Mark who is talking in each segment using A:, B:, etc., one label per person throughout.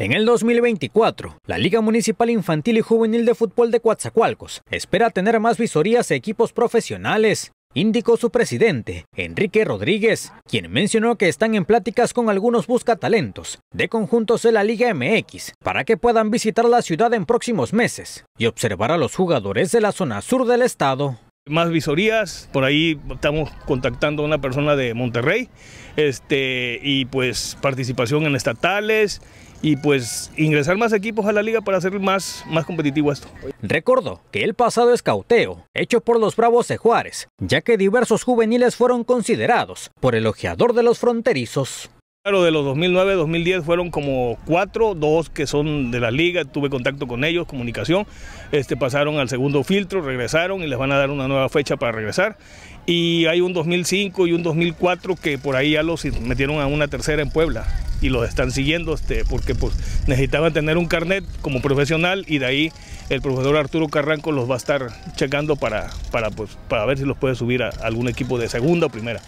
A: En el 2024, la Liga Municipal Infantil y Juvenil de Fútbol de Coatzacoalcos espera tener más visorías e equipos profesionales, indicó su presidente, Enrique Rodríguez, quien mencionó que están en pláticas con algunos buscatalentos de conjuntos de la Liga MX para que puedan visitar la ciudad en
B: próximos meses y observar a los jugadores de la zona sur del estado más visorías, por ahí estamos contactando a una persona de Monterrey, este, y pues participación en estatales, y pues ingresar más equipos a la liga para hacer más, más competitivo esto. Recuerdo que el pasado escauteo hecho por los Bravos de Juárez, ya que diversos juveniles fueron considerados
A: por el ojeador de los fronterizos.
B: Claro, de los 2009-2010 fueron como cuatro, dos que son de la liga, tuve contacto con ellos, comunicación, este, pasaron al segundo filtro, regresaron y les van a dar una nueva fecha para regresar. Y hay un 2005 y un 2004 que por ahí ya los metieron a una tercera en Puebla y los están siguiendo este, porque pues, necesitaban tener un carnet como profesional y de ahí el profesor Arturo Carranco los va a estar checando para, para, pues, para ver si los puede subir a algún equipo de segunda o primera.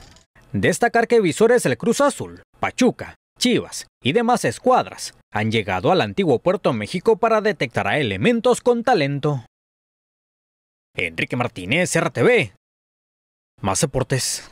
B: Destacar que visores el Cruz Azul, Pachuca,
A: Chivas y demás escuadras han llegado al antiguo Puerto México para detectar
C: a elementos con talento. Enrique Martínez, RTV. Más deportes.